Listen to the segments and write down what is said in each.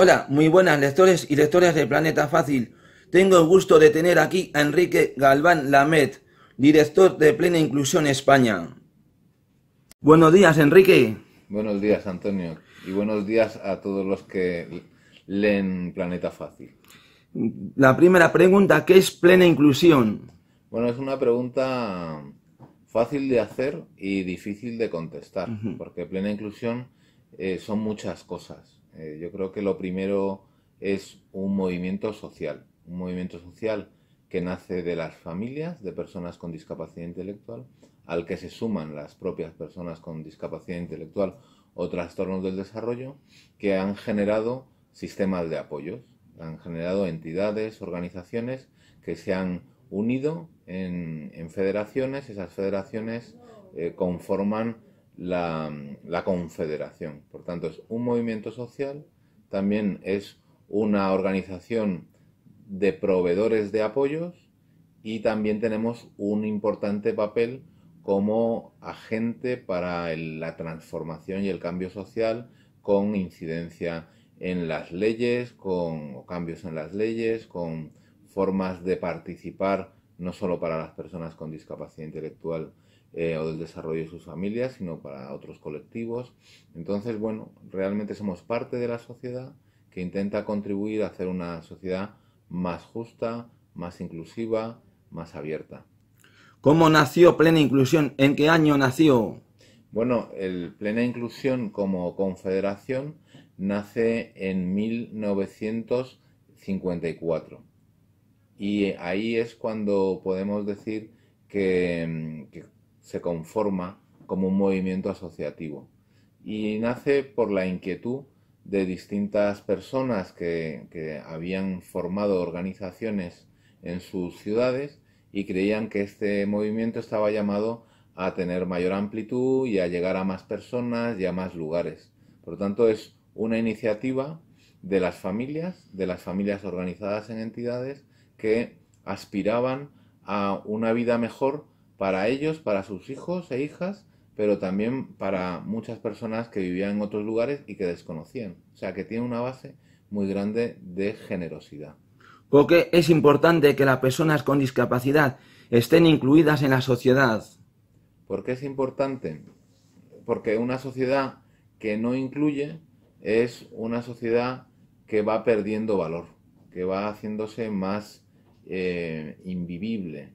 Hola, muy buenas lectores y lectoras de Planeta Fácil. Tengo el gusto de tener aquí a Enrique Galván Lamet, director de Plena Inclusión España. Buenos días, Enrique. Buenos días, Antonio. Y buenos días a todos los que leen Planeta Fácil. La primera pregunta, ¿qué es plena inclusión? Bueno, es una pregunta fácil de hacer y difícil de contestar, porque plena inclusión eh, son muchas cosas eh, yo creo que lo primero es un movimiento social, un movimiento social que nace de las familias de personas con discapacidad intelectual, al que se suman las propias personas con discapacidad intelectual o trastornos del desarrollo, que han generado sistemas de apoyos, han generado entidades, organizaciones que se han unido en, federaciones, esas federaciones eh, conforman la, confederación. Por tanto, es un movimiento social, también es una organización de proveedores de apoyos y también tenemos un importante papel como agente para la transformación y el cambio social con incidencia en las leyes, con cambios en las leyes, con formas de participar no solo para las personas con discapacidad intelectual eh, o del desarrollo de sus familias, sino para otros colectivos. Entonces, bueno, realmente somos parte de la sociedad que intenta contribuir a hacer una sociedad más justa, más inclusiva, más abierta. ¿Cómo nació Plena Inclusión? ¿En qué año nació? Bueno, el Plena Inclusión como confederación nace en 1954. Y ahí es cuando podemos decir mm, que, se conforma como un movimiento asociativo. Y nace por la inquietud de distintas personas que, que, habían formado organizaciones en sus ciudades y creían que este movimiento estaba llamado a tener mayor amplitud y a llegar a más personas y a más lugares. Por lo tanto, es una iniciativa de las familias, de las familias organizadas en entidades, que aspiraban a una vida mejor para ellos, para sus hijos e hijas, pero también para muchas personas que vivían en otros lugares y que desconocían. O sea, que tiene una base muy grande de generosidad. Porque es importante que las personas con discapacidad estén incluidas en la sociedad. ¿Por qué es importante? Porque una sociedad que no incluye es una sociedad que va perdiendo valor, que va haciéndose más eh, invivible,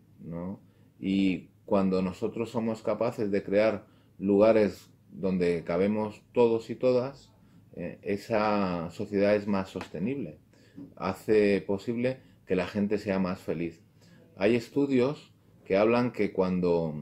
Y cuando nosotros somos capaces de crear lugares donde cabemos todos y todas, eh, esa sociedad es más sostenible, hace posible que la gente sea más feliz. Hay estudios que hablan que cuando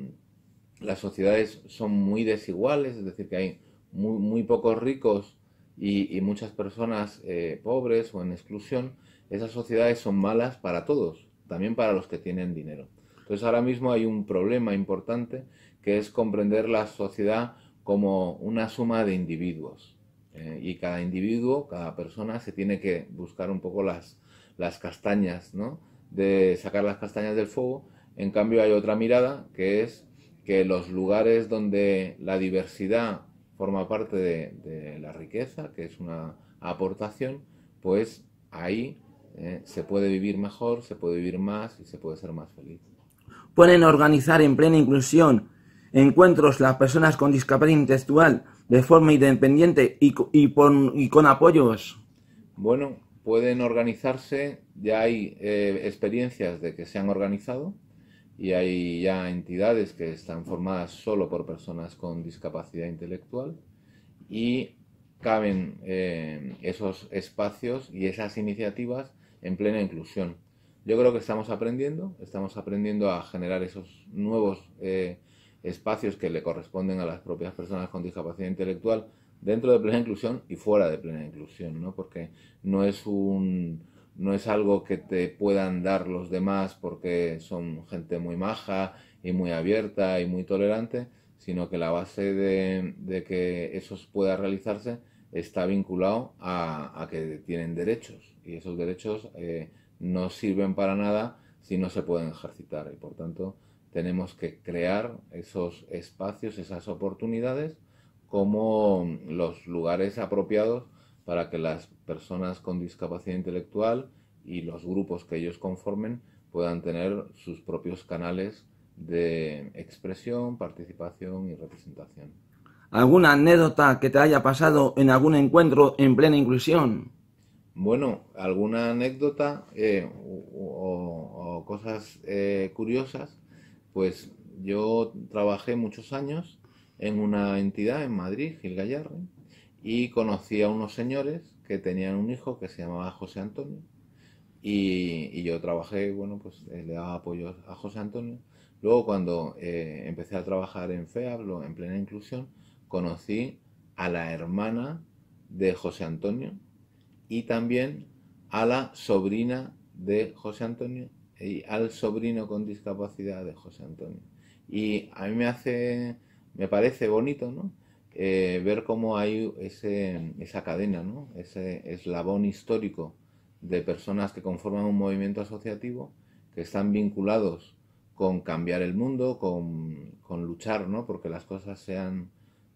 las sociedades son muy desiguales, es decir, que hay muy, pocos ricos y, muchas personas eh, pobres o en exclusión, esas sociedades son malas para todos, también para los que tienen dinero. Entonces ahora mismo hay un problema importante que es comprender la sociedad como una suma de individuos. Eh, y cada individuo, cada persona se tiene que buscar un poco las, las castañas, ¿no? De sacar las castañas del fuego. En cambio hay otra mirada que es que los lugares donde la diversidad forma parte de, de la riqueza, que es una aportación, pues ahí ¿eh? se puede vivir mejor, se puede vivir más y se puede ser más feliz. Pueden organizar en plena inclusión encuentros las personas con discapacidad intelectual de forma independiente y, con apoyos. Bueno, pueden organizarse, ya hay eh, experiencias de que se han organizado y hay ya entidades que están formadas solo por personas con discapacidad intelectual y caben eh, esos espacios y esas iniciativas en plena inclusión. Yo creo que estamos aprendiendo, estamos aprendiendo a generar esos nuevos eh, espacios que le corresponden a las propias personas con discapacidad intelectual dentro de plena inclusión y fuera de plena inclusión, ¿no? Porque no es un no es algo que te puedan dar los demás porque son gente muy maja y muy abierta y muy tolerante, sino que la base de que eso pueda realizarse está vinculado a, que tienen derechos y esos derechos eh, no sirven para nada si no se pueden ejercitar y por tanto tenemos que crear esos espacios, esas oportunidades como los lugares apropiados para que las personas con discapacidad intelectual y los grupos que ellos conformen puedan tener sus propios canales de expresión, participación y representación alguna anécdota que te haya pasado en algún encuentro en plena inclusión. Bueno, alguna anécdota eh, o, cosas eh, curiosas, pues yo trabajé muchos años en una entidad en Madrid, Gil Gallarre, y conocí a unos señores que tenían un hijo que se llamaba José Antonio, y, yo trabajé, bueno, pues eh, le daba apoyo a José Antonio. Luego cuando empecé a trabajar en FEABLO en plena inclusión, conocí a la hermana de José Antonio y también a la sobrina de José Antonio y al sobrino con discapacidad de José Antonio. Y a mí me hace, me parece bonito, ¿no? Eh, ver cómo hay esa cadena, ¿no? Ese eslabón histórico de personas que conforman un movimiento asociativo que están vinculados con cambiar el mundo, con, con luchar, ¿no? Porque las cosas sean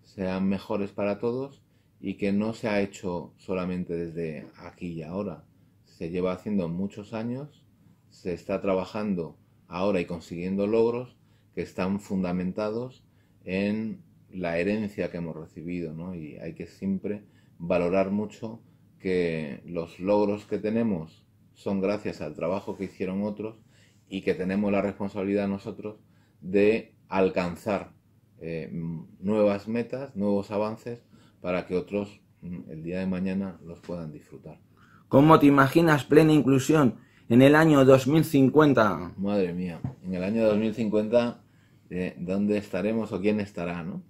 sean mejores para todos y que no se ha hecho solamente desde aquí y ahora. Se lleva haciendo muchos años, se está trabajando ahora y consiguiendo logros que están fundamentados en la herencia que hemos recibido, ¿no? Y hay que siempre valorar mucho que los logros que tenemos son gracias al trabajo que hicieron otros y que tenemos la responsabilidad nosotros de alcanzar eh, nuevas metas, nuevos avances para que otros mm, el día de mañana los puedan disfrutar. ¿Cómo te imaginas plena inclusión en el año 2050? Madre mía, en el año 2050, eh, ¿dónde estaremos o quién estará? ¿no?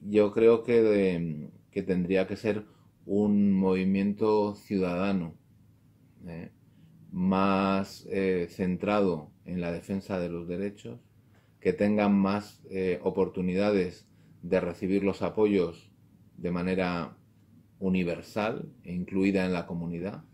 Yo creo que, que tendría que ser un movimiento ciudadano eh, más centrado en la defensa de los derechos, que tengan más eh, oportunidades de recibir los apoyos de manera universal e incluida en la comunidad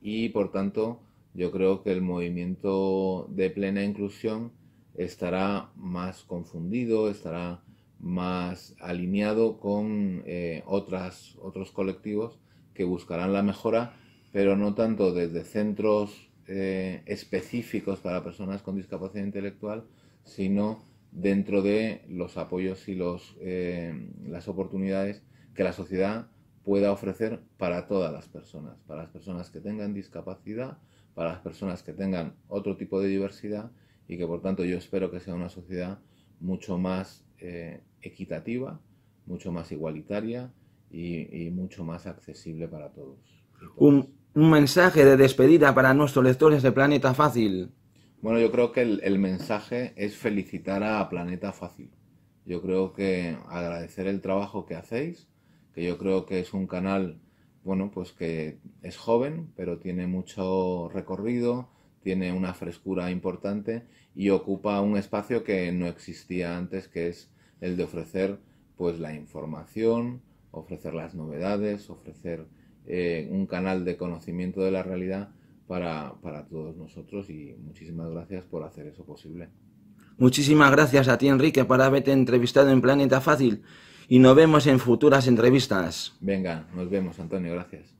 y por tanto yo creo que el movimiento de plena inclusión estará más confundido, estará más alineado con eh, otros colectivos que buscarán la mejora, pero no tanto desde centros eh, específicos para personas con discapacidad intelectual, sino dentro de los apoyos y los, eh, las oportunidades que la sociedad pueda ofrecer para todas las personas, para las personas que tengan discapacidad, para las personas que tengan otro tipo de diversidad y que por tanto yo espero que sea una sociedad mucho más eh, equitativa, mucho más igualitaria y, mucho más accesible para todos. Un, un mensaje de despedida para nuestros lectores de Planeta Fácil. Bueno, yo creo que el, mensaje es felicitar a Planeta Fácil. Yo creo que agradecer el trabajo que hacéis, que yo creo que es un canal, bueno, pues que es joven, pero tiene mucho recorrido, tiene una frescura importante y ocupa un espacio que no existía antes, que es el de ofrecer pues la información, ofrecer las novedades, ofrecer eh, un canal de conocimiento de la realidad para, para todos nosotros y muchísimas gracias por hacer eso posible. Muchísimas gracias a ti, Enrique, por haberte entrevistado en Planeta Fácil y nos vemos en futuras entrevistas. Venga, nos vemos, Antonio, gracias.